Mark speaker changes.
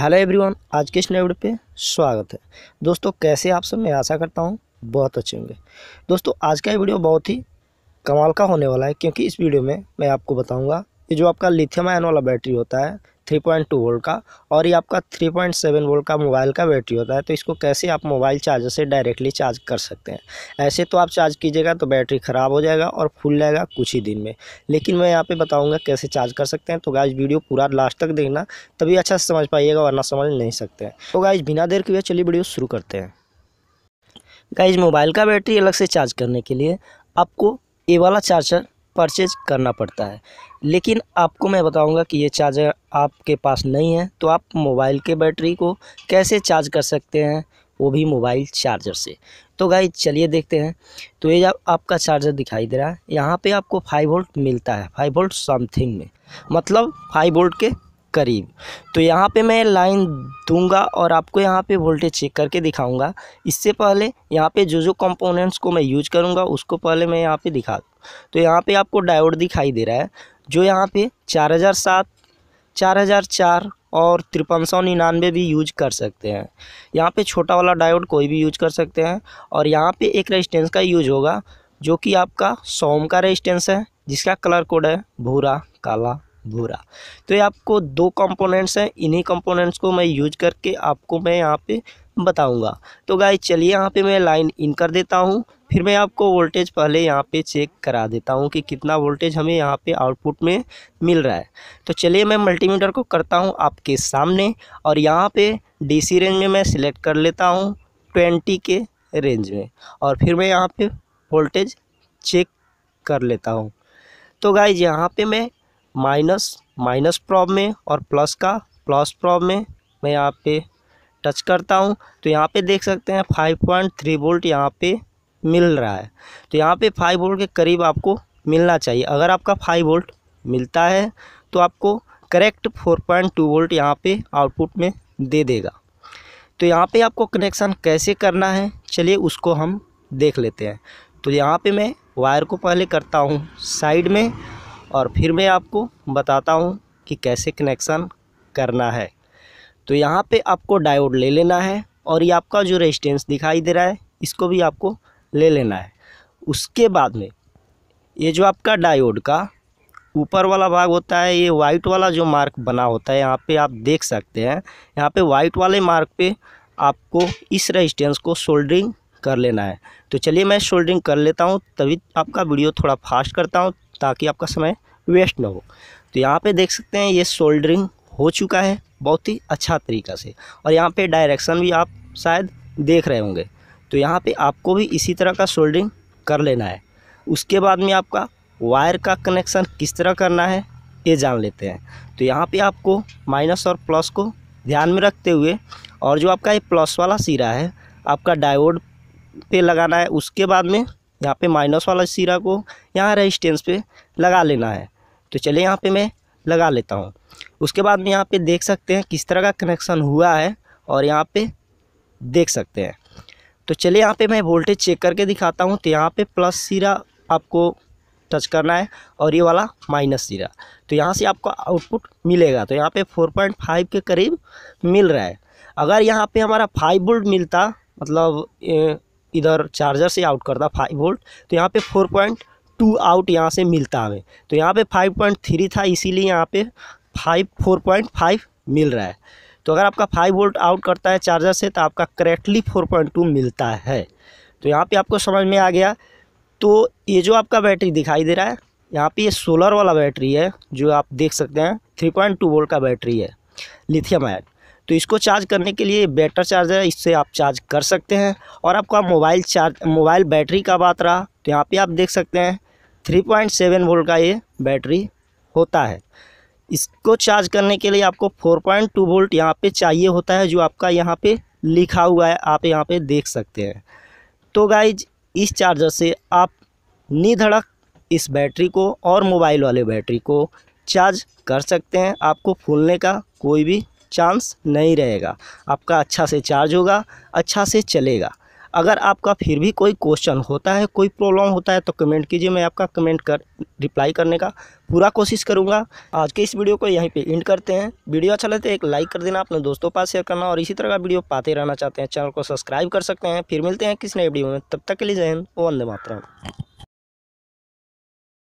Speaker 1: hello everyone आज के इस नए वीडियो पे स्वागत है दोस्तों कैसे आप सब मैं आशा करता हूँ बहुत अच्छे होंगे दोस्तों आज का ये वीडियो बहुत ही कमाल का होने वाला है क्योंकि इस वीडियो में मैं आपको बताऊँगा ये जो आपका लिथियम आयन वाला बैटरी होता है 3.2 वोल्ट का और ये आपका 3.7 वोल्ट का मोबाइल का बैटरी होता है तो इसको कैसे आप मोबाइल चार्जर से डायरेक्टली चार्ज कर सकते हैं ऐसे तो आप चार्ज कीजिएगा तो बैटरी ख़राब हो जाएगा और फूल जाएगा कुछ ही दिन में लेकिन मैं यहाँ पे बताऊँगा कैसे चार्ज कर सकते हैं तो गाइज वीडियो पूरा लास्ट तक देखना तभी अच्छा समझ पाइएगा वरना समझ नहीं सकते हैं तो गाइज बिना देर के हुए चलिए वीडियो शुरू करते हैं गाइज मोबाइल का बैटरी अलग से चार्ज करने के लिए आपको ये वाला चार्जर परचेज करना पड़ता है लेकिन आपको मैं बताऊंगा कि ये चार्जर आपके पास नहीं है तो आप मोबाइल के बैटरी को कैसे चार्ज कर सकते हैं वो भी मोबाइल चार्जर से तो गाई चलिए देखते हैं तो ये जब आपका चार्जर दिखाई दे रहा है यहाँ पे आपको 5 वोल्ट मिलता है 5 वोल्ट समथिंग में मतलब 5 वोल्ट के करीब तो यहाँ पे मैं लाइन दूंगा और आपको यहाँ पे वोल्टेज चेक करके दिखाऊंगा इससे पहले यहाँ पे जो जो कंपोनेंट्स को मैं यूज करूँगा उसको पहले मैं यहाँ पे दिखा तो यहाँ पे आपको डायोड दिखाई दे रहा है जो यहाँ पे चार हज़ार सात चार हज़ार चार और तिरपन सौ निन्यानवे भी यूज कर सकते हैं यहाँ पर छोटा वाला डायोड कोई भी यूज कर सकते हैं और यहाँ पर एक रेजिस्टेंस का यूज होगा जो कि आपका सोम का रेजिस्टेंस है जिसका कलर कोड है भूरा काला भूरा तो ये आपको दो कंपोनेंट्स हैं इन्हीं कंपोनेंट्स को मैं यूज करके आपको मैं यहाँ पे बताऊंगा तो गाय चलिए यहाँ पे मैं लाइन इन कर देता हूँ फिर मैं आपको वोल्टेज पहले यहाँ पे चेक करा देता हूँ कि कितना वोल्टेज हमें यहाँ पे आउटपुट में मिल रहा है तो चलिए मैं मल्टीमीटर को करता हूँ आपके सामने और यहाँ पर डी रेंज में मैं सिलेक्ट कर लेता हूँ ट्वेंटी के रेंज में और फिर मैं यहाँ पर वोल्टेज चेक कर लेता हूँ तो गाइज यहाँ पे मैं माइनस माइनस प्रॉब में और प्लस का प्लस प्रॉब में मैं यहाँ पे टच करता हूँ तो यहाँ पे देख सकते हैं फाइव पॉइंट थ्री वोल्ट यहाँ पे मिल रहा है तो यहाँ पे फाइव वोल्ट के करीब आपको मिलना चाहिए अगर आपका फाइव वोल्ट मिलता है तो आपको correct four point two volt यहाँ पे आउटपुट में दे देगा तो यहाँ पे आपको कनेक्शन कैसे करना है चलिए उसको हम देख लेते हैं तो यहाँ पे मैं वायर को पहले करता हूँ साइड में और फिर मैं आपको बताता हूँ कि कैसे कनेक्शन करना है तो यहाँ पे आपको डायोड ले लेना है और ये आपका जो रेजिस्टेंस दिखाई दे रहा है इसको भी आपको ले लेना है उसके बाद में ये जो आपका डायोड का ऊपर वाला भाग होता है ये वाइट वाला जो मार्क बना होता है यहाँ पे आप देख सकते हैं यहाँ पे वाइट वाले मार्क पे आपको इस रेजिस्टेंस को सोल्डरिंग कर लेना है तो चलिए मैं सोल्डरिंग कर लेता हूँ तभी आपका वीडियो थोड़ा फास्ट करता हूँ ताकि आपका समय वेस्ट ना हो तो यहाँ पे देख सकते हैं ये सोल्डरिंग हो चुका है बहुत ही अच्छा तरीका से और यहाँ पे डायरेक्शन भी आप शायद देख रहे होंगे तो यहाँ पे आपको भी इसी तरह का सोल्डरिंग कर लेना है उसके बाद में आपका वायर का कनेक्शन किस तरह करना है ये जान लेते हैं तो यहाँ पर आपको माइनस और प्लस को ध्यान में रखते हुए और जो आपका ये प्लस वाला सिरा है आपका डायवोड पे लगाना है उसके बाद में यहाँ पे माइनस वाला सिरा को यहाँ रेजिस्टेंस पे लगा लेना है तो चलिए यहाँ पे मैं लगा लेता हूँ उसके बाद में यहाँ पे देख सकते हैं किस तरह का कनेक्शन हुआ है और यहाँ पे देख सकते हैं तो चलिए यहाँ पे मैं वोल्टेज चेक करके दिखाता हूँ तो यहाँ पे प्लस सिरा आपको टच करना है और ये वाला माइनस सिरा तो यहाँ से आपको आउटपुट मिलेगा तो यहाँ पर फोर के करीब मिल रहा है अगर यहाँ पर हमारा फाइव वोल्ट मिलता मतलब इधर चार्जर से आउट करता फाइव वोल्ट तो यहाँ पे फोर पॉइंट टू आउट यहाँ से मिलता है तो यहाँ पे फाइव पॉइंट थ्री था इसीलिए यहाँ पे फाइव फोर पॉइंट फाइव मिल रहा है तो अगर आपका फाइव वोल्ट आउट करता है चार्जर से तो आपका करेक्टली फोर पॉइंट टू मिलता है तो यहाँ पे आपको समझ में आ गया तो ये जो आपका बैटरी दिखाई दे रहा है यहाँ पे ये सोलर वाला बैटरी है जो आप देख सकते हैं थ्री पॉइंट टू वोल्ट का बैटरी है लिथियम आयट तो इसको चार्ज करने के लिए बैटर चार्जर है इससे आप चार्ज कर सकते हैं और आपका मोबाइल चार्ज मोबाइल बैटरी का बात रहा तो यहाँ पे आप देख सकते हैं थ्री पॉइंट सेवन वोल्ट का ये बैटरी होता है इसको चार्ज करने के लिए आपको फोर पॉइंट टू वोल्ट यहाँ पे चाहिए होता है जो आपका यहाँ पे लिखा हुआ है आप यहाँ पे देख सकते हैं तो गाइज इस चार्जर से आप निधड़क इस बैटरी को और मोबाइल वाले बैटरी को चार्ज कर सकते हैं आपको फूलने का कोई भी चांस नहीं रहेगा आपका अच्छा से चार्ज होगा अच्छा से चलेगा अगर आपका फिर भी कोई क्वेश्चन होता है कोई प्रॉब्लम होता है तो कमेंट कीजिए मैं आपका कमेंट कर रिप्लाई करने का पूरा कोशिश करूँगा आज के इस वीडियो को यहीं पे एंड करते हैं वीडियो अच्छा लगता तो है एक लाइक कर देना अपने दोस्तों पास शेयर करना और इसी तरह का वीडियो पाते रहना चाहते हैं चैनल को सब्सक्राइब कर सकते हैं फिर मिलते हैं किसी नए वीडियो में तब तक के लिए जय हिंद वंदे मातरम